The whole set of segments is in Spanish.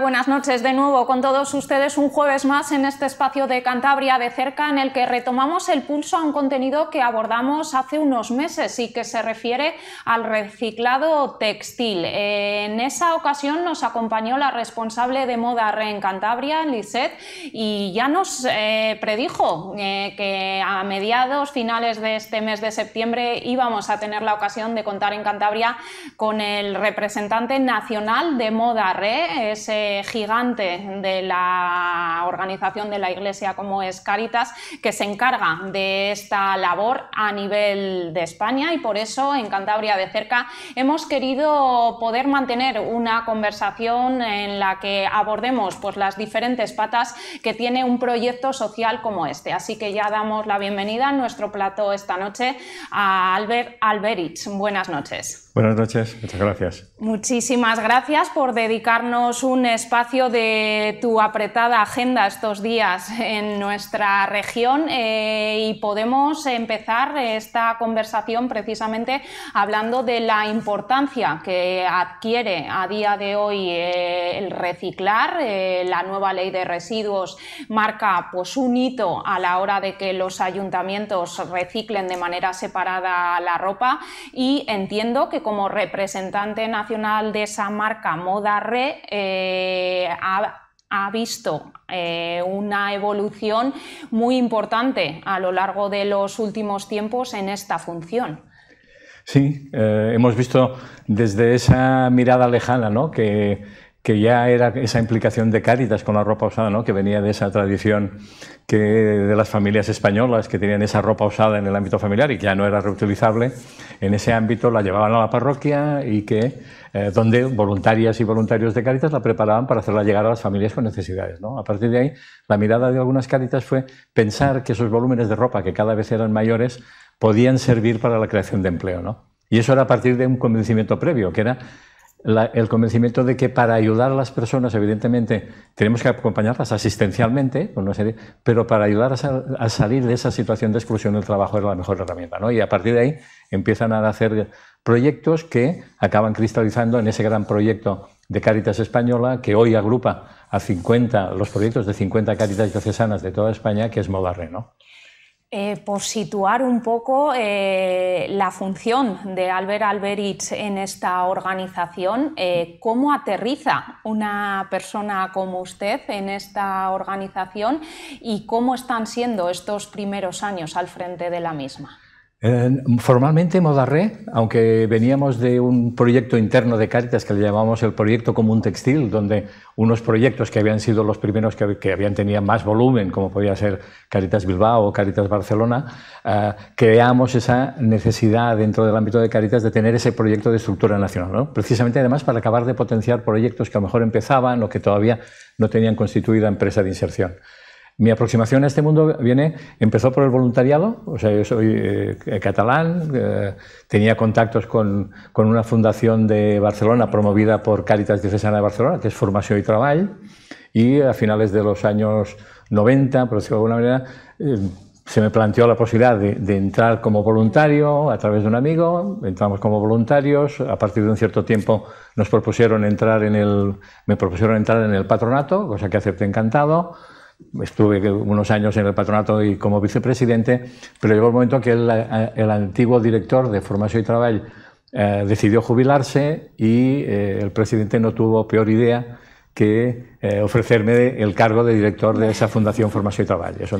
Buenas noches de nuevo con todos ustedes un jueves más en este espacio de Cantabria de cerca en el que retomamos el pulso a un contenido que abordamos hace unos meses y que se refiere al reciclado textil. En esa ocasión nos acompañó la responsable de moda Re en Cantabria, Lisette, y ya nos eh, predijo eh, que a mediados, finales de este mes de septiembre íbamos a tener la ocasión de contar en Cantabria con el representante nacional de moda Re, ese gigante de la organización de la Iglesia como es Caritas, que se encarga de esta labor a nivel de España y por eso en Cantabria de cerca hemos querido poder mantener una conversación en la que abordemos pues, las diferentes patas que tiene un proyecto social como este. Así que ya damos la bienvenida a nuestro plato esta noche a Albert Alberich. Buenas noches. Buenas noches, muchas gracias. Muchísimas gracias por dedicarnos un espacio de tu apretada agenda estos días en nuestra región eh, y podemos empezar esta conversación precisamente hablando de la importancia que adquiere a día de hoy eh, el reciclar. Eh, la nueva ley de residuos marca pues, un hito a la hora de que los ayuntamientos reciclen de manera separada la ropa y entiendo que como representante nacional de esa marca Moda Re, eh, ha, visto eh, una evolución muy importante a lo largo de los últimos tiempos en esta función. Sí, eh, hemos visto desde esa mirada lejana, ¿no? que que ya era esa implicación de Cáritas con la ropa usada, ¿no? que venía de esa tradición que, de las familias españolas que tenían esa ropa usada en el ámbito familiar y que ya no era reutilizable, en ese ámbito la llevaban a la parroquia y que, eh, donde voluntarias y voluntarios de Cáritas la preparaban para hacerla llegar a las familias con necesidades. ¿no? A partir de ahí, la mirada de algunas Cáritas fue pensar que esos volúmenes de ropa, que cada vez eran mayores, podían servir para la creación de empleo. ¿no? Y eso era a partir de un convencimiento previo, que era el convencimiento de que para ayudar a las personas, evidentemente, tenemos que acompañarlas asistencialmente, pero para ayudar a, salir de esa situación de exclusión del trabajo era la mejor herramienta. Y a partir de ahí empiezan a hacer proyectos que acaban cristalizando en ese gran proyecto de Cáritas Española que hoy agrupa a 50, los proyectos de 50 Cáritas diocesanas de toda España, que es Modarre. ¿no? Eh, por situar un poco eh, la función de Albert Alberich en esta organización, eh, ¿cómo aterriza una persona como usted en esta organización y cómo están siendo estos primeros años al frente de la misma? Eh, formalmente Modarré, aunque veníamos de un proyecto interno de Caritas que le llamamos el proyecto común textil, donde unos proyectos que habían sido los primeros que, habían tenido más volumen, como podía ser Caritas Bilbao o Caritas Barcelona, eh, creamos esa necesidad dentro del ámbito de Caritas de tener ese proyecto de estructura nacional, precisamente además para acabar de potenciar proyectos que a lo mejor empezaban o que todavía no tenían constituida empresa de inserción. Mi aproximación a este mundo viene, empezó por el voluntariado, o sea, yo soy eh, catalán, eh, tenía contactos con, una fundación de Barcelona promovida por Cáritas Diocesana de Barcelona, que es Formación y Trabajo, y a finales de los años 90, por decirlo de alguna manera, eh, se me planteó la posibilidad de, de, entrar como voluntario a través de un amigo, entramos como voluntarios, a partir de un cierto tiempo nos propusieron entrar en el, me propusieron entrar en el patronato, cosa que acepté encantado, estuve unos años en el patronato y como vicepresidente, pero llegó el momento que el, eh, antiguo director de Formación y Trabajo eh, decidió jubilarse y eh, el presidente no tuvo peor idea que ofrecerme el cargo de director de esa Fundación Formación y Trabajo. Es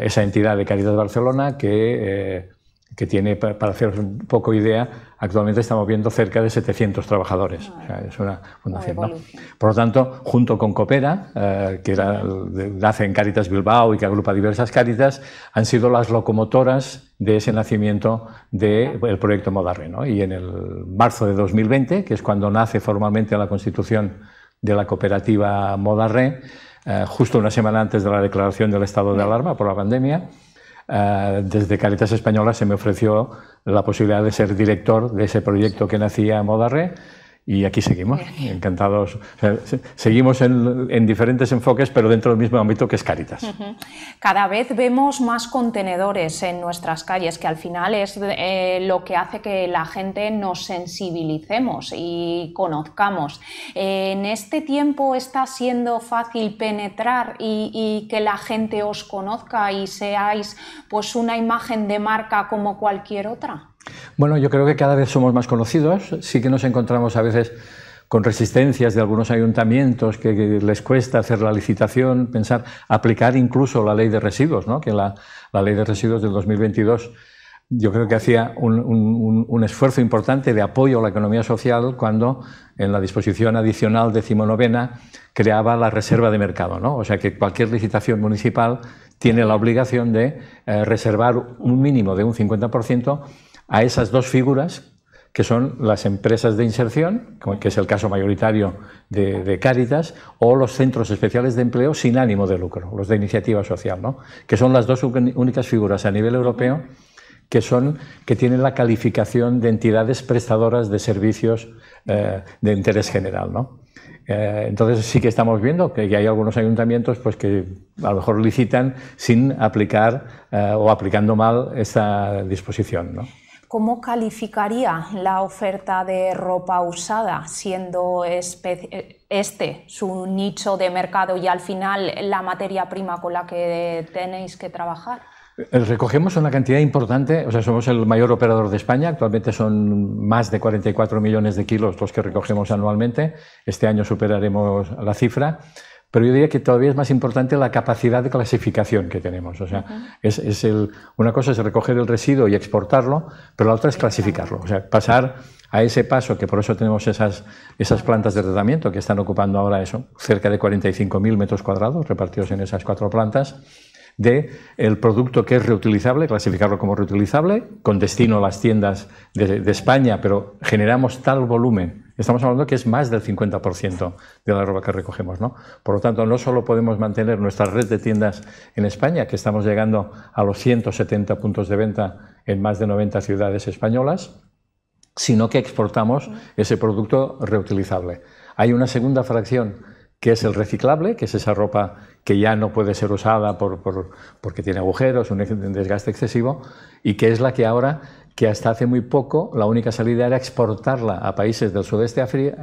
esa entidad de Caridad Barcelona que, que tiene, para hacer un poco idea, actualmente estamos viendo cerca de 700 trabajadores. es una fundación. ¿no? Por lo tanto, junto con Coopera, eh, que nace en Cáritas Bilbao y que agrupa diversas Cáritas, han sido las locomotoras de ese nacimiento del proyecto Modarre. ¿no? Y en el marzo de 2020, que es cuando nace formalmente la constitución de la cooperativa Modarre, eh, justo una semana antes de la declaración del estado de alarma por la pandemia, eh, desde Caritas Españolas se me ofreció la posibilidad de ser director de ese proyecto que nacía en Modarre y aquí seguimos, encantados. seguimos en, diferentes enfoques, pero dentro del mismo ámbito que es Caritas. Cada vez vemos más contenedores en nuestras calles, que al final es eh, lo que hace que la gente nos sensibilicemos y conozcamos. ¿En este tiempo está siendo fácil penetrar y, y que la gente os conozca y seáis pues una imagen de marca como cualquier otra? Bueno, yo creo que cada vez somos más conocidos, sí que nos encontramos a veces con resistencias de algunos ayuntamientos que les cuesta hacer la licitación, pensar, aplicar incluso la ley de residuos, ¿no? que la, ley de residuos del 2022 yo creo que hacía un, esfuerzo importante de apoyo a la economía social cuando en la disposición adicional decimonovena creaba la reserva de mercado. ¿no? O sea que cualquier licitación municipal tiene la obligación de eh, reservar un mínimo de un 50% a esas dos figuras, que son las empresas de inserción, que es el caso mayoritario de, Cáritas, o los centros especiales de empleo sin ánimo de lucro, los de iniciativa social, ¿no? que son las dos únicas figuras a nivel europeo que, son, que tienen la calificación de entidades prestadoras de servicios eh, de interés general. ¿no? Eh, entonces sí que estamos viendo que, hay algunos ayuntamientos pues, que a lo mejor licitan sin aplicar eh, o aplicando mal esta disposición. ¿no? ¿Cómo calificaría la oferta de ropa usada, siendo este su nicho de mercado y al final la materia prima con la que tenéis que trabajar? Eh, recogemos una cantidad importante, o sea, somos el mayor operador de España, actualmente son más de 44 millones de kilos los que recogemos anualmente, este año superaremos la cifra pero yo diría que todavía es más importante la capacidad de clasificación que tenemos. O sea, es, una cosa es recoger el residuo y exportarlo, pero la otra es clasificarlo. O sea, pasar a ese paso, que por eso tenemos esas, plantas de tratamiento que están ocupando ahora eso, cerca de 45.000 metros cuadrados repartidos en esas cuatro plantas, de el producto que es reutilizable, clasificarlo como reutilizable, con destino a las tiendas de, de España, pero generamos tal volumen Estamos hablando que es más del 50% de la ropa que recogemos. ¿no? Por lo tanto, no solo podemos mantener nuestra red de tiendas en España, que estamos llegando a los 170 puntos de venta en más de 90 ciudades españolas, sino que exportamos ese producto reutilizable. Hay una segunda fracción que es el reciclable, que es esa ropa que ya no puede ser usada por, porque tiene agujeros, un desgaste excesivo, y que es la que ahora que hasta hace muy poco la única salida era exportarla a países del sudeste eh,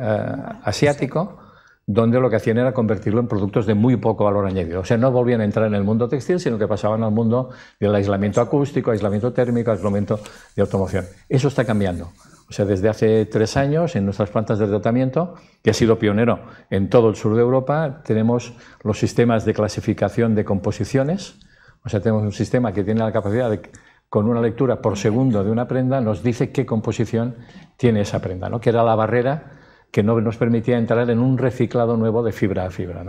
asiático, donde lo que hacían era convertirlo en productos de muy poco valor añadido. O sea, no volvían a entrar en el mundo textil, sino que pasaban al mundo del aislamiento acústico, aislamiento térmico, aislamiento de automoción. Eso está cambiando. O sea, desde hace tres años en nuestras plantas de tratamiento, que ha sido pionero en todo el sur de Europa, tenemos los sistemas de clasificación de composiciones. O sea, tenemos un sistema que tiene la capacidad de con una lectura por segundo de una prenda, nos dice qué composición tiene esa prenda, ¿no? que era la barrera que no nos permitía entrar en un reciclado nuevo de fibra a fibra.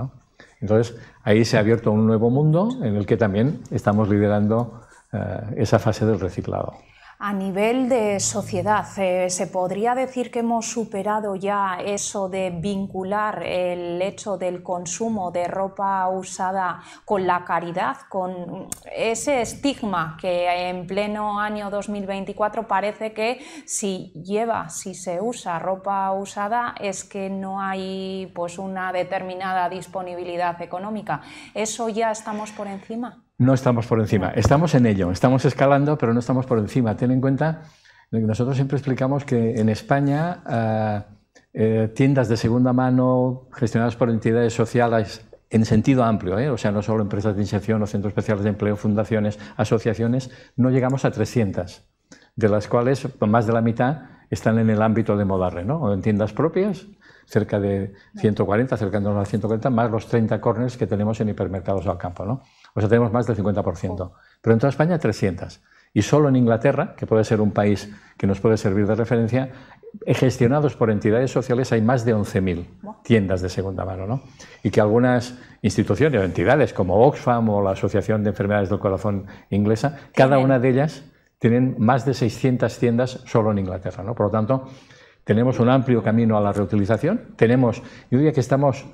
Entonces, ahí se ha abierto un nuevo mundo en el que también estamos liderando eh, esa fase del reciclado a nivel de sociedad, eh, ¿se podría decir que hemos superado ya eso de vincular el hecho del consumo de ropa usada con la caridad, con ese estigma que en pleno año 2024 parece que si lleva, si se usa ropa usada es que no hay pues una determinada disponibilidad económica? ¿Eso ya estamos por encima? no estamos por encima. Estamos en ello, estamos escalando, pero no estamos por encima. Ten en cuenta que nosotros siempre explicamos que en España eh, eh, tiendas de segunda mano gestionadas por entidades sociales en sentido amplio, ¿eh? o sea, no solo empresas de inserción o centros especiales de empleo, fundaciones, asociaciones, no llegamos a 300, de las cuales más de la mitad están en el ámbito de Modarre, o en tiendas propias, cerca de 140, acercándonos a 140, más los 30 corners que tenemos en hipermercados al campo. ¿no? O sea, tenemos más del 50%. Pero en toda España, 300. Y solo en Inglaterra, que puede ser un país que nos puede servir de referencia, gestionados por entidades sociales hay más de 11.000 tiendas de segunda mano. ¿no? Y que algunas instituciones o entidades como Oxfam o la Asociación de Enfermedades del Corazón Inglesa, cada una de ellas tienen más de 600 tiendas solo en Inglaterra. ¿no? Por lo tanto, tenemos un amplio camino a la reutilización. Tenemos, yo diría que estamos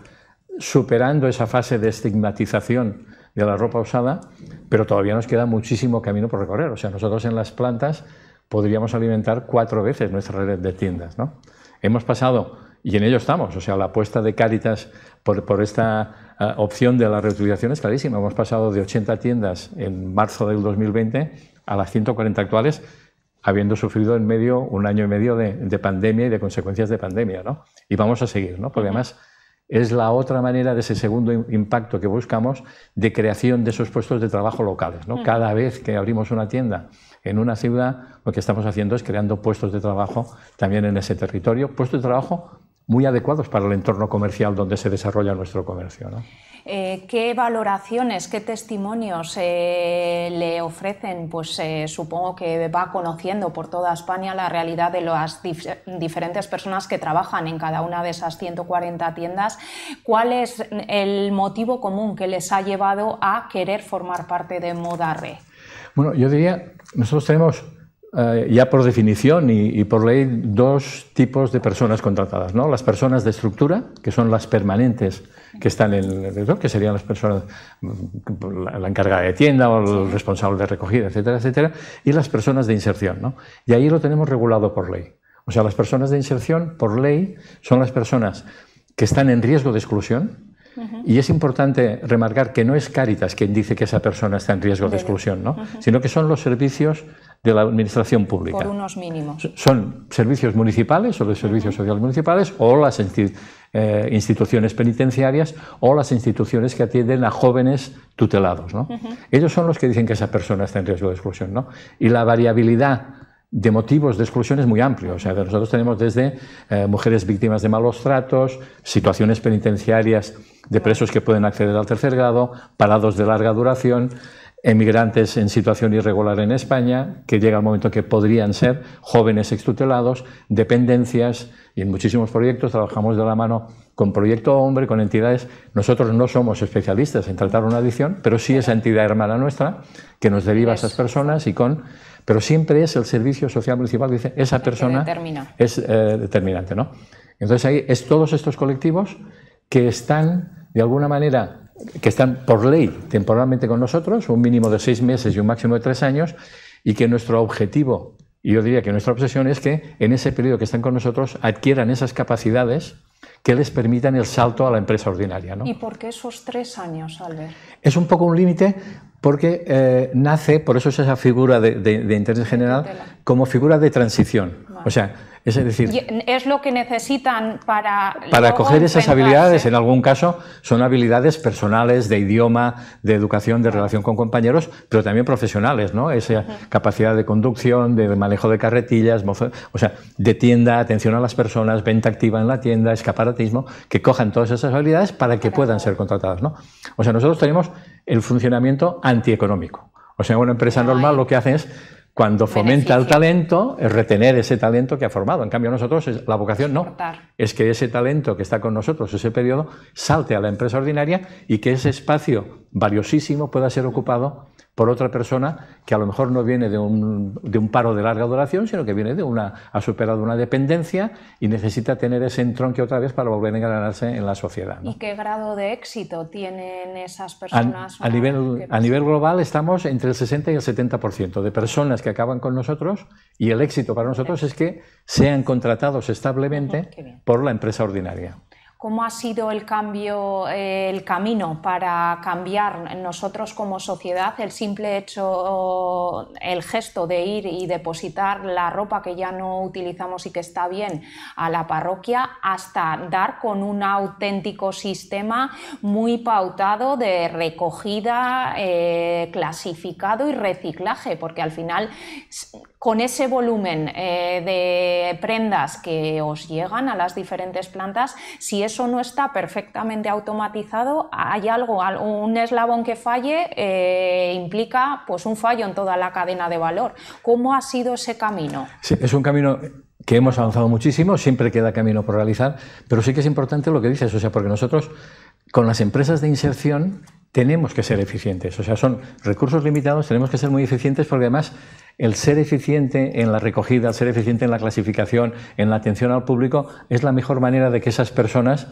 superando esa fase de estigmatización de la ropa usada, pero todavía nos queda muchísimo camino por recorrer. O sea, nosotros en las plantas podríamos alimentar cuatro veces nuestra red de tiendas. ¿no? Hemos pasado, y en ello estamos, o sea, la apuesta de Cáritas por, esta ah, opción de la reutilización es clarísima. Hemos pasado de 80 tiendas en marzo del 2020 a las 140 actuales, habiendo sufrido en medio un año y medio de, pandemia y de consecuencias de pandemia. ¿no? Y vamos a seguir, ¿no? porque además es la otra manera de ese segundo impacto que buscamos de creación de esos puestos de trabajo locales. ¿no? Mm. Cada vez que abrimos una tienda en una ciudad, lo que estamos haciendo es creando puestos de trabajo también en ese territorio, puestos de trabajo muy adecuados para el entorno comercial donde se desarrolla nuestro comercio. Eh, qué valoraciones, qué testimonios eh, le ofrecen, pues eh, supongo que va conociendo por toda España la realidad de las diferentes personas que trabajan en cada una de esas 140 tiendas. ¿Cuál es el motivo común que les ha llevado a querer formar parte de Modarre? Bueno, yo diría, nosotros tenemos ya por definición y, y, por ley dos tipos de personas contratadas, ¿no? Las personas de estructura, que son las permanentes que están en que serían las personas, la encargada de tienda o el responsable de recogida, etcétera, etcétera, y las personas de inserción. ¿no? Y ahí lo tenemos regulado por ley. O sea, las personas de inserción, por ley, son las personas que están en riesgo de exclusión, y es importante remarcar que no es Cáritas quien dice que esa persona está en riesgo de exclusión, sino que son los servicios de la administración pública. Por unos mínimos. Son servicios municipales o los servicios sociales municipales o las eh, instituciones penitenciarias o las instituciones que atienden a jóvenes tutelados. ¿no? Ellos son los que dicen que esa persona está en riesgo de exclusión. Y la variabilidad de motivos de exclusión es muy amplio. O sea, nosotros tenemos desde eh, mujeres víctimas de malos tratos, situaciones penitenciarias de presos que pueden acceder al tercer grado, parados de larga duración, emigrantes en situación irregular en España, que llega el momento que podrían ser jóvenes extutelados, dependencias, y en muchísimos proyectos trabajamos de la mano con Proyecto Hombre, con entidades. Nosotros no somos especialistas en tratar una adicción, pero sí esa entidad hermana nuestra que nos deriva a esas personas y con... Pero siempre es el servicio social municipal dice, esa persona es eh, determinante, ¿no? Entonces ahí es todos estos colectivos que están, de alguna manera, que están por ley temporalmente con nosotros, un mínimo de seis meses y un máximo de tres años, y que nuestro objetivo, y yo diría que nuestra obsesión es que en ese periodo que están con nosotros adquieran esas capacidades que les permitan el salto a la empresa ordinaria. ¿no? ¿Y por qué esos tres años, Albert? Es un poco un límite porque eh, nace, por eso es esa figura de, interés general, como figura de transición. O sea, es decir, es lo que necesitan para... Para coger esas habilidades, en algún caso, son habilidades personales, de idioma, de educación, de relación con compañeros, pero también profesionales, ¿no? Esa capacidad de conducción, de manejo de carretillas, o sea, de tienda, atención a las personas, venta activa en la tienda, escaparatismo, que cojan todas esas habilidades para que puedan ser contratadas, ¿no? O sea, nosotros tenemos el funcionamiento antieconómico. O sea, una empresa normal lo que hace es cuando fomenta el talento, es retener ese talento que ha formado. En cambio, nosotros, la vocación no. Es que ese talento que está con nosotros ese periodo salte a la empresa ordinaria y que ese espacio valiosísimo pueda ser ocupado por otra persona que a lo mejor no viene de un, paro de larga duración, sino que viene de una, ha superado una dependencia y necesita tener ese entronque otra vez para volver a engranarse en la sociedad. ¿Y qué grado de éxito tienen esas personas? A, nivel, global estamos entre el 60 y el 70% de personas que acaban con nosotros y el éxito para nosotros es que sean contratados establemente por la empresa ordinaria. ¿Cómo ha sido el cambio, eh, el camino para cambiar nosotros como sociedad el simple hecho, el gesto de ir y depositar la ropa que ya no utilizamos y que está bien a la parroquia hasta dar con un auténtico sistema muy pautado de recogida, eh, clasificado y reciclaje? Porque al final con ese volumen eh, de prendas que os llegan a las diferentes plantas, si eso no está perfectamente automatizado, hay algo, un eslabón que falle eh, implica pues un fallo en toda la cadena de valor. ¿Cómo ha sido ese camino? es un camino que hemos avanzado muchísimo, siempre queda camino por realizar, pero sí que es importante lo que dices, o sea, porque nosotros con las empresas de inserción tenemos que ser eficientes. O sea, son recursos limitados, tenemos que ser muy eficientes porque además el ser eficiente en la recogida, el ser eficiente en la clasificación, en la atención al público, es la mejor manera de que esas personas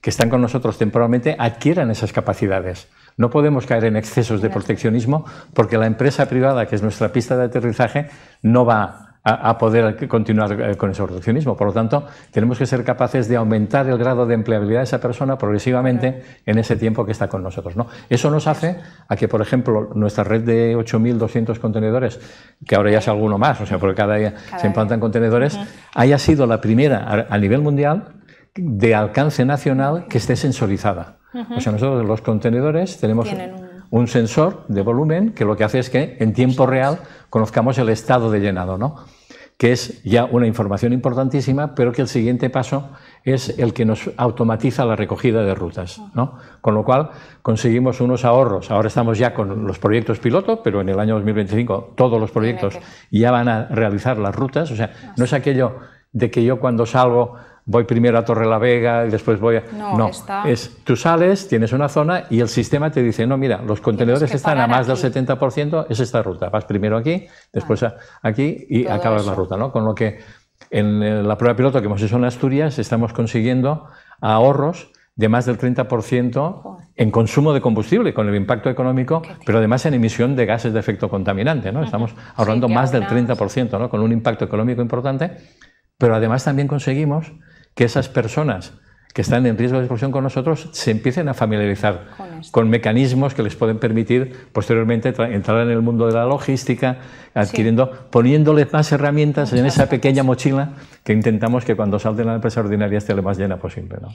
que están con nosotros temporalmente adquieran esas capacidades. No podemos caer en excesos de proteccionismo porque la empresa privada, que es nuestra pista de aterrizaje, no va a, poder continuar eh, con ese proteccionismo. Por lo tanto, tenemos que ser capaces de aumentar el grado de empleabilidad de esa persona progresivamente en ese tiempo que está con nosotros. ¿no? Eso nos hace a que, por ejemplo, nuestra red de 8.200 contenedores, que ahora ya es alguno más, o sea, porque cada día se implantan contenedores, haya sido la primera a nivel mundial de alcance nacional que esté sensorizada. O sea, nosotros los contenedores tenemos un sensor de volumen que lo que hace es que en tiempo real conozcamos el estado de llenado, ¿no? que es ya una información importantísima, pero que el siguiente paso es el que nos automatiza la recogida de rutas. Con lo cual conseguimos unos ahorros. Ahora estamos ya con los proyectos piloto, pero en el año 2025 todos los proyectos ya van a realizar las rutas. O sea, no es aquello de que yo cuando salgo voy primero a Torre la Vega y después voy a... No, está... es, tú sales, tienes una zona y el sistema te dice, no, mira, los contenedores están a más del 70%, es esta ruta. Vas primero aquí, después aquí y acabas la ruta, ¿no? Con lo que en eh, la prueba piloto que hemos hecho en Asturias estamos consiguiendo ahorros de más del 30% en consumo de combustible, con el impacto económico, pero además en emisión de gases de efecto contaminante. ¿no? Estamos ahorrando más del 30%, ¿no? con un impacto económico importante, pero además también conseguimos que esas personas que están en riesgo de exclusión con nosotros se empiecen a familiarizar con, mecanismos que les pueden permitir posteriormente entrar en el mundo de la logística, adquiriendo, poniéndoles más herramientas en esa pequeña mochila que intentamos que cuando salten a la empresa ordinaria esté lo más llena posible. ¿no?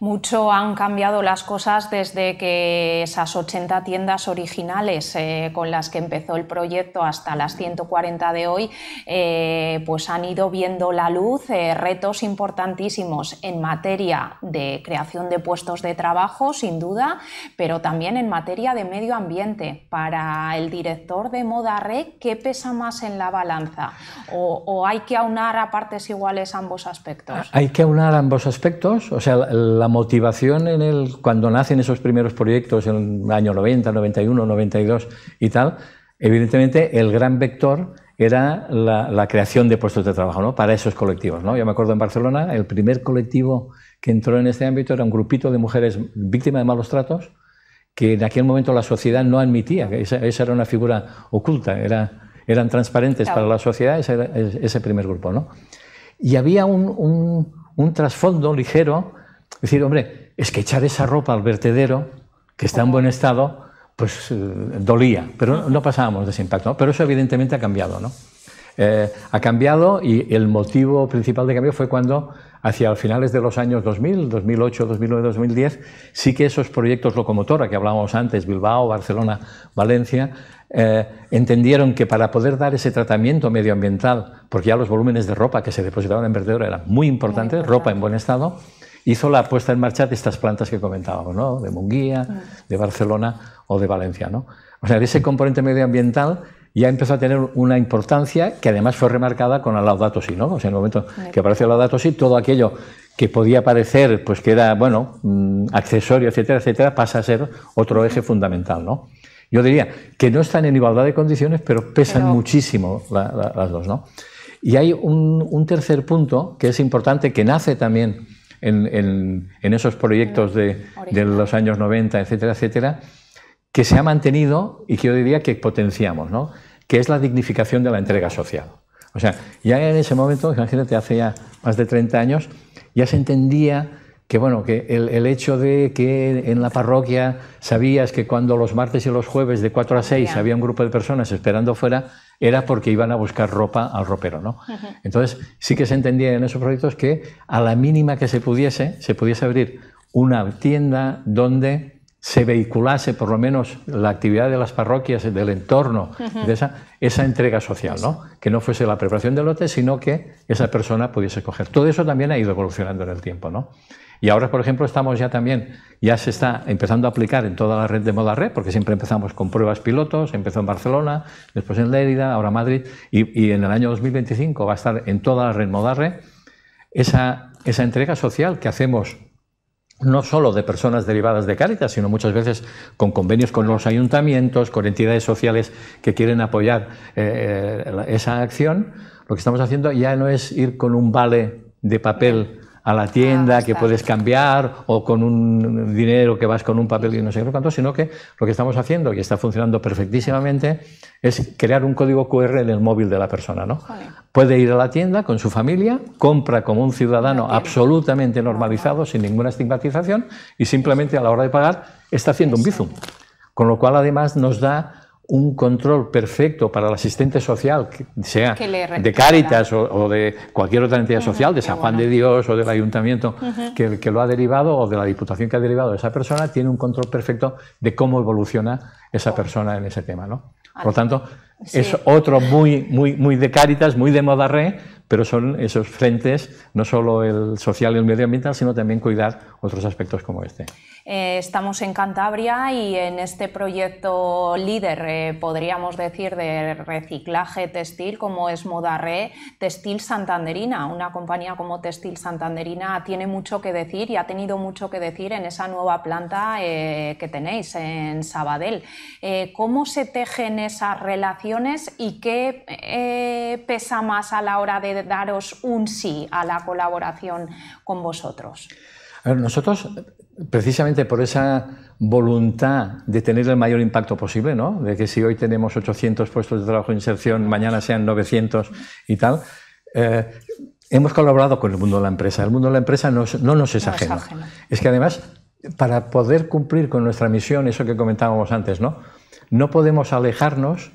Mucho han cambiado las cosas desde que esas 80 tiendas originales eh, con las que empezó el proyecto hasta las 140 de hoy, eh, pues han ido viendo la luz, eh, retos importantísimos en materia de creación de puestos de trabajo, sin duda, pero también en materia de medio ambiente. Para el director de Moda Red, ¿qué pesa más en la balanza? ¿O, hay que aunar a partes iguales ambos aspectos? Ah, hay que aunar ambos aspectos. O sea, la motivación en el, cuando nacen esos primeros proyectos en el año 90, 91, 92 y tal, evidentemente el gran vector era la, creación de puestos de trabajo para esos colectivos. ¿no? Yo me acuerdo en Barcelona, el primer colectivo que entró en este ámbito era un grupito de mujeres víctimas de malos tratos, que en aquel momento la sociedad no admitía, que esa, era una figura oculta, eran transparentes para la sociedad ese, era, ese primer grupo. Y había un, un trasfondo ligero, decir, hombre, es que echar esa ropa al vertedero, que está en buen estado, pues eh, dolía, pero no pasábamos de ese impacto. Pero eso evidentemente ha cambiado, ¿no? Eh, ha cambiado y el motivo principal de cambio fue cuando hacia finales de los años 2000, 2008, 2009, 2010, sí que esos proyectos locomotora que hablábamos antes, Bilbao, Barcelona, Valencia, eh, entendieron que para poder dar ese tratamiento medioambiental, porque ya los volúmenes de ropa que se depositaban en vertedero eran muy importantes, ropa en buen estado, hizo la puesta en marcha de estas plantas que comentábamos, ¿no? de Munguía, mm. de Barcelona o de Valencia. ¿no? O sea, ese componente medioambiental ya empezó a tener una importancia que además fue remarcada con la Laudato y, ¿no? O sea, en el momento que apareció Laudato Si, todo aquello que podía parecer pues que era, bueno, mm, accesorio, etcétera, etcétera, pasa a ser otro eje fundamental, ¿no? Yo diría que no están en igualdad de condiciones, pero pesan muchísimo las dos, ¿no? Y hay un tercer punto que es importante, que nace también en, esos proyectos de, los años 90, etcétera, etcétera, que se ha mantenido y que yo diría que potenciamos, ¿no? que es la dignificación de la entrega social. O sea, ya en ese momento, imagínate, hace ya más de 30 años, ya se entendía que bueno, que el, el, hecho de que en la parroquia sabías que cuando los martes y los jueves de 4 a 6 había un grupo de personas esperando fuera, era porque iban a buscar ropa al ropero. ¿no? Entonces, sí que se entendía en esos proyectos que a la mínima que se pudiese, se pudiese abrir una tienda donde se vehiculase por lo menos la actividad de las parroquias, del entorno, de esa, esa entrega social, ¿no? que no fuese la preparación del lote, sino que esa persona pudiese coger. Todo eso también ha ido evolucionando en el tiempo. ¿no? Y ahora, por ejemplo, estamos ya también, ya se está empezando a aplicar en toda la red de moda red, porque siempre empezamos con pruebas pilotos, empezó en Barcelona, después en Lérida, ahora Madrid, y, en el año 2025 va a estar en toda la red moda red esa, esa entrega social que hacemos no solo de personas derivadas de Cáritas, sino muchas veces con convenios con los ayuntamientos, con entidades sociales que quieren apoyar eh, eh, esa acción, lo que estamos haciendo ya no es ir con un vale de papel a la tienda ah, que puedes cambiar o con un dinero que vas con un papel y no sé cuánto, sino que lo que estamos haciendo y está funcionando perfectísimamente es crear un código QR en el móvil de la persona. ¿no? Puede ir a la tienda con su familia, compra como un ciudadano absolutamente normalizado, sin ninguna estigmatización y simplemente a la hora de pagar está haciendo un bizum. Con lo cual además nos da un control perfecto para el asistente social, que sea de Cáritas o, de cualquier otra entidad social, de San Juan de Dios o del ayuntamiento que, lo ha derivado o de la diputación que ha derivado de esa persona, tiene un control perfecto de cómo evoluciona esa persona en ese tema. Por lo tanto, es otro muy, muy, muy de Cáritas, muy de Modarré, pero son esos frentes, no solo el social y el medioambiental, sino también cuidar otros aspectos como este. Eh, estamos en Cantabria y en este proyecto líder, eh, podríamos decir, de reciclaje textil, como es Modarre, Textil Santanderina. Una compañía como Textil Santanderina tiene mucho que decir y ha tenido mucho que decir en esa nueva planta eh, que tenéis en Sabadell. ¿Cómo se tejen esas relaciones y qué pesa más a la hora de daros un sí a la colaboración con vosotros? nosotros, precisamente por esa voluntad de tener el mayor impacto posible, ¿no? de que si hoy tenemos 800 puestos de trabajo de inserción, mañana sean 900 y tal, eh, hemos colaborado con el mundo de la empresa. El mundo de la empresa no nos exagera es ajeno. Es que además, para poder cumplir con nuestra misión, eso que comentábamos antes, ¿no? no podemos alejarnos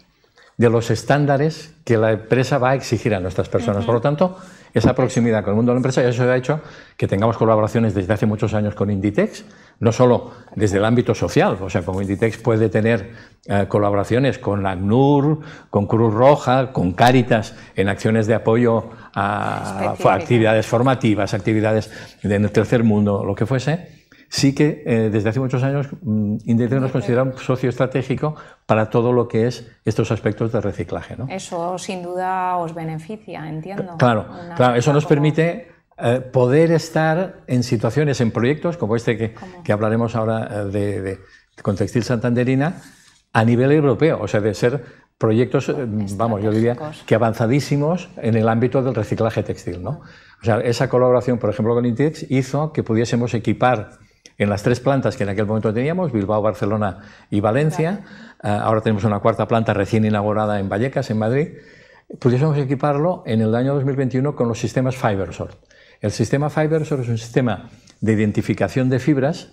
de los estándares que la empresa va a exigir a nuestras personas. Por lo tanto, esa proximidad con el mundo de la empresa, y eso ha hecho que tengamos colaboraciones desde hace muchos años con Inditex, no solo desde el ámbito social, o sea, como Inditex puede tener eh, colaboraciones con la ACNUR, con Cruz Roja, con Cáritas, en acciones de apoyo a, a actividades formativas, actividades en el tercer mundo, lo que fuese, sí que eh, desde hace muchos años mm, Inditex nos considera un socio estratégico para todo lo que es estos aspectos de reciclaje. Eso sin duda os beneficia, entiendo. Claro, eso nos permite eh, poder estar en situaciones, en proyectos como este que, hablaremos ahora eh, de, con Textil Santanderina, a nivel europeo, o sea, de ser proyectos, vamos, yo diría que avanzadísimos en el ámbito del reciclaje textil. ¿no? O sea, esa colaboración, por ejemplo, con Intex hizo que pudiésemos equipar en las tres plantas que en aquel momento teníamos, Bilbao, Barcelona y Valencia, ah, ahora tenemos una cuarta planta recién inaugurada en Vallecas, en Madrid, pudiésemos equiparlo en el año 2021 con los sistemas Fibersort. El sistema Fibersort es un sistema de identificación de fibras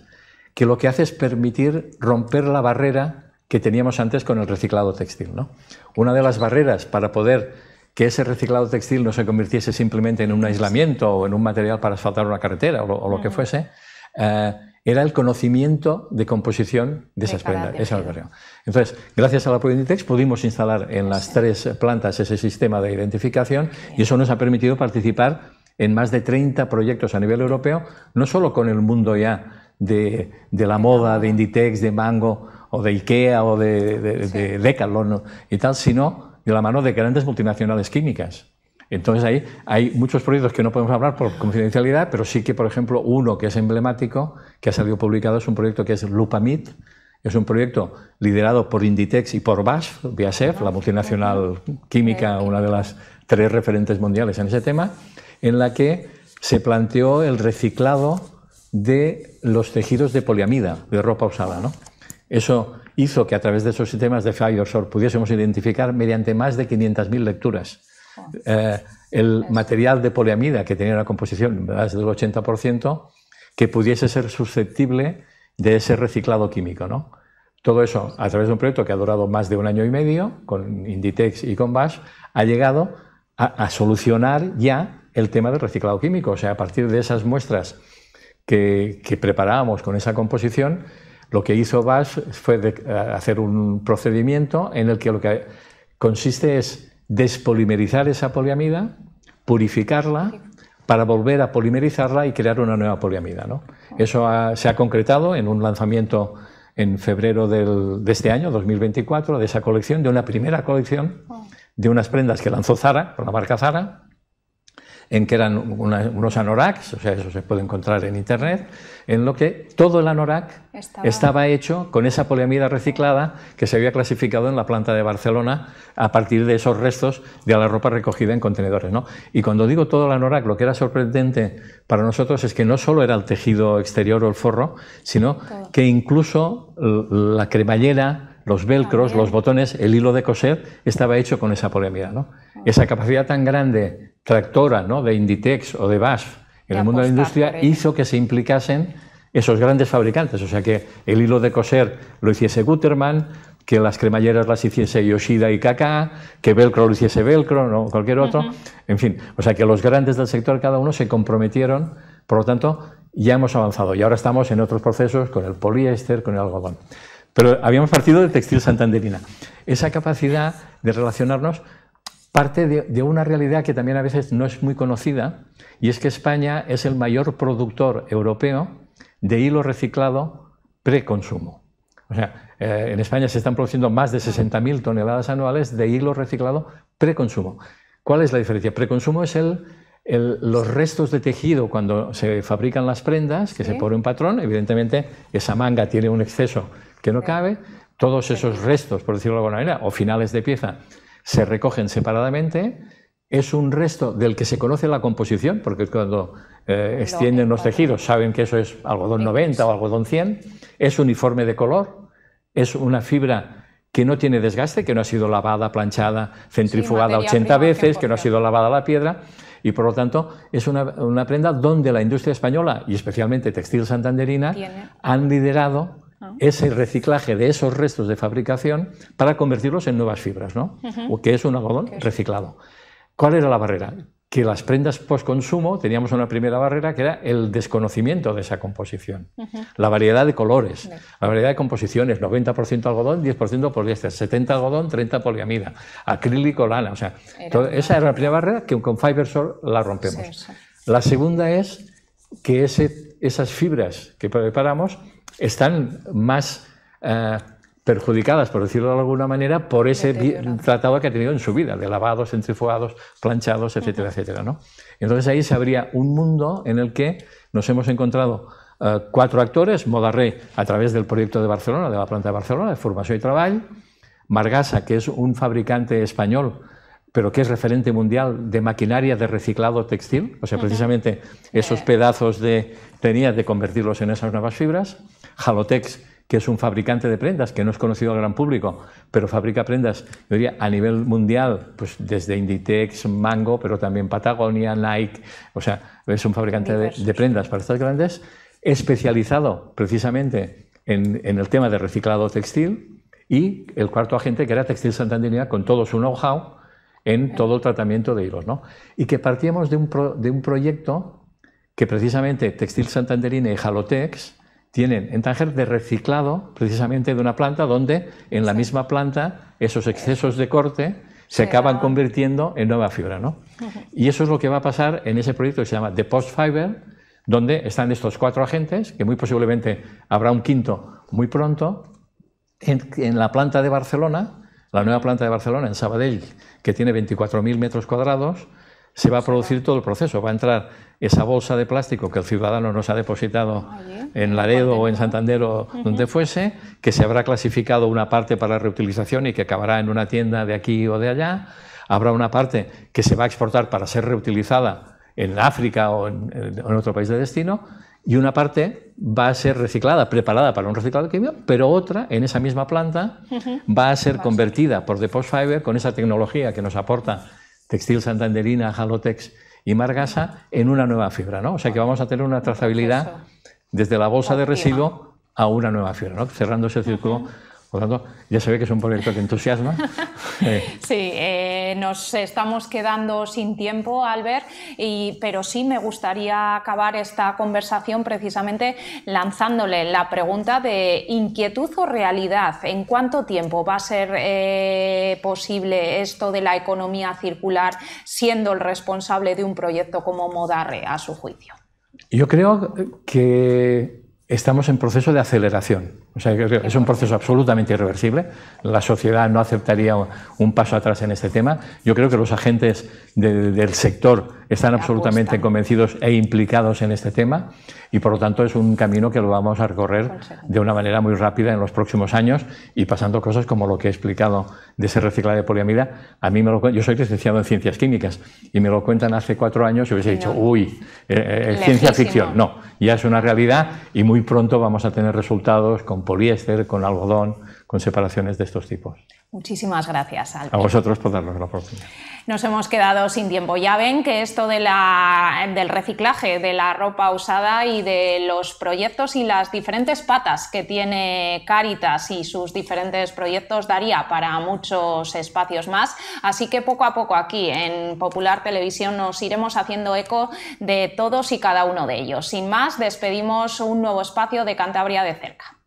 que lo que hace es permitir romper la barrera que teníamos antes con el reciclado textil. ¿no? Una de las barreras para poder que ese reciclado textil no se convirtiese simplemente en un aislamiento o en un material para asfaltar una carretera o lo que fuese, eh, era el conocimiento de composición de esas prendas. Esa Entonces, gracias a la Proinditex pudimos instalar en las tres plantas ese sistema de identificación y eso nos ha permitido participar en más de 30 proyectos a nivel europeo, no solo con el mundo ya de, la moda, de Inditex, de Mango, o de Ikea, o de, de, y tal, sino de la mano de grandes multinacionales químicas. Entonces ahí hay muchos proyectos que no podemos hablar por confidencialidad, pero sí que, por ejemplo, uno que es emblemático, que ha salido publicado, es un proyecto que es Lupamid. Es un proyecto liderado por Inditex y por BASF, la multinacional química, una de las tres referentes mundiales en ese tema, en la que se planteó el reciclado de los tejidos de poliamida, de ropa usada. Eso hizo que a través de esos sistemas de Firesort pudiésemos identificar mediante más de 500.000 lecturas eh, el material de poliamida que tenía una composición del 80%, que pudiese ser susceptible de ese reciclado químico. ¿no? Todo eso, a través de un proyecto que ha durado más de un año y medio, con Inditex y con Bash, ha llegado a, solucionar ya el tema del reciclado químico. O sea, a partir de esas muestras que, que preparábamos con esa composición, lo que hizo Bash fue hacer un procedimiento en el que lo que consiste es despolimerizar esa poliamida, purificarla para volver a polimerizarla y crear una nueva poliamida. ¿no? Eso se ha concretado en un lanzamiento en febrero de este año, 2024, de esa colección, de una primera colección de unas prendas que lanzó Zara, por la marca Zara, en que eran unos anoraks, o sea, eso se puede encontrar en internet, en lo que todo el anorak estaba... hecho con esa poliamida reciclada que se había clasificado en la planta de Barcelona a partir de esos restos de la ropa recogida en contenedores. ¿no? Y cuando digo todo el anorak, lo que era sorprendente para nosotros es que no solo era el tejido exterior o el forro, sino que incluso la cremallera, los velcros, los botones, el hilo de coser, estaba hecho con esa polémica. Esa capacidad tan grande, tractora, ¿no? de Inditex o de BASF en el mundo de la industria, hizo que se implicasen esos grandes fabricantes. O sea que el hilo de coser lo hiciese guterman que las cremalleras las hiciese Yoshida y Kaká, que Velcro lo hiciese Velcro, no cualquier otro. En fin, o sea que los grandes del sector cada uno se comprometieron, por lo tanto, ya hemos avanzado y ahora estamos en otros procesos con el poliéster, con el algodón. Pero habíamos partido de textil santanderina. Esa capacidad de relacionarnos parte de, una realidad que también a veces no es muy conocida, y es que España es el mayor productor europeo de hilo reciclado preconsumo. O sea, eh, en España se están produciendo más de 60.000 toneladas anuales de hilo reciclado preconsumo. ¿Cuál es la diferencia? Preconsumo es el, los restos de tejido cuando se fabrican las prendas, que se pone un patrón, evidentemente esa manga tiene un exceso que no cabe, todos esos restos, por decirlo de alguna manera, o finales de pieza, se recogen separadamente, es un resto del que se conoce la composición, porque cuando eh, extienden los tejidos saben que eso es algodón 90 o algodón 100, es uniforme de color, es una fibra que no tiene desgaste, que no ha sido lavada, planchada, centrifugada 80 veces, que no ha sido lavada la piedra, y por lo tanto es una, prenda donde la industria española, y especialmente textil santanderina, han liderado ese reciclaje de esos restos de fabricación para convertirlos en nuevas fibras, ¿no? o que es un algodón reciclado. ¿Cuál era la barrera? Que las prendas post-consumo teníamos una primera barrera que era el desconocimiento de esa composición. La variedad de colores, la variedad de composiciones, 90% algodón, 10% poliéster, 70 algodón, 30 poliamida, acrílico, lana. O sea, esa era la primera barrera que con Fibersol la rompemos. La segunda es que esas fibras que preparamos están más eh, perjudicadas, por decirlo de alguna manera, por ese tratado que ha tenido en su vida, de lavados, centrifugados, planchados, etcétera, etcétera. ¿no? Entonces ahí se abría un mundo en el que nos hemos encontrado eh, cuatro actores, Modarré a través del proyecto de Barcelona, de la planta de Barcelona, de Formación y Trabajo, Margasa, que es un fabricante español, pero que es referente mundial de maquinaria de reciclado textil, o sea, precisamente esos eh. pedazos de tenías de convertirlos en esas nuevas fibras, Halotex, que es un fabricante de prendas, que no es conocido al gran público, pero fabrica prendas, diría, a nivel mundial, pues desde Inditex, Mango, pero también Patagonia, Nike, o sea, es un fabricante de, prendas para estas grandes, especializado precisamente en, el tema de reciclado textil, y el cuarto agente, que era Textil Santanderina, con todo su know-how en todo el tratamiento de hilos. Y que partíamos de un, proyecto que precisamente Textil Santanderina y Halotex tienen en Tánger de reciclado precisamente de una planta donde en la misma planta esos excesos de corte se acaban convirtiendo en nueva fibra. ¿no? Y eso es lo que va a pasar en ese proyecto que se llama The Post Fiber, donde están estos cuatro agentes, que muy posiblemente habrá un quinto muy pronto, en la planta de Barcelona, la nueva planta de Barcelona en Sabadell, que tiene 24.000 metros cuadrados, se va a producir todo el proceso. Va a entrar esa bolsa de plástico que el ciudadano nos ha depositado en Laredo o en Santander o donde fuese, que se habrá clasificado una parte para reutilización y que acabará en una tienda de aquí o de allá. Habrá una parte que se va a exportar para ser reutilizada en África o en, otro país de destino y una parte va a ser reciclada, preparada para un reciclado químico, pero otra, en esa misma planta, va a ser convertida por The Fiber con esa tecnología que nos aporta Textil Santanderina, Jalotex y Margasa en una nueva fibra, ¿no? O sea que vamos a tener una trazabilidad desde la bolsa de residuo a una nueva fibra, cerrando ese círculo por lo tanto, ya se ve que es un proyecto que entusiasma. Eh. sí, eh, nos estamos quedando sin tiempo, Albert, pero sí me gustaría acabar esta conversación precisamente lanzándole la pregunta de inquietud o realidad. ¿En cuánto tiempo va a ser eh, posible esto de la economía circular siendo el responsable de un proyecto como Modarre, a su juicio? Yo creo que estamos en proceso de aceleración es un proceso absolutamente irreversible. La sociedad no aceptaría un paso atrás en este tema. Yo creo que los agentes del sector están absolutamente convencidos e implicados en este tema y, por lo tanto, es un camino que lo vamos a recorrer de una manera muy rápida en los próximos años y pasando cosas como lo que he explicado de ese reciclaje de poliamida. A mí yo soy licenciado en ciencias químicas y me lo cuentan hace cuatro años y hubiese dicho, uy, eh, eh, eh, ciencia ficción. No, ya es una realidad y muy pronto vamos a tener resultados con poliéster, con algodón, con separaciones de estos tipos. Muchísimas gracias, Alberto. A vosotros por darnos la oportunidad. Nos hemos quedado sin tiempo. Ya ven que esto del reciclaje de la ropa usada y de los proyectos y las diferentes patas que tiene Cáritas y sus diferentes proyectos daría para muchos espacios más. Así que poco a poco aquí en Popular Televisión nos iremos haciendo eco de todos y cada uno de ellos. Sin más, despedimos un nuevo espacio de Cantabria de cerca.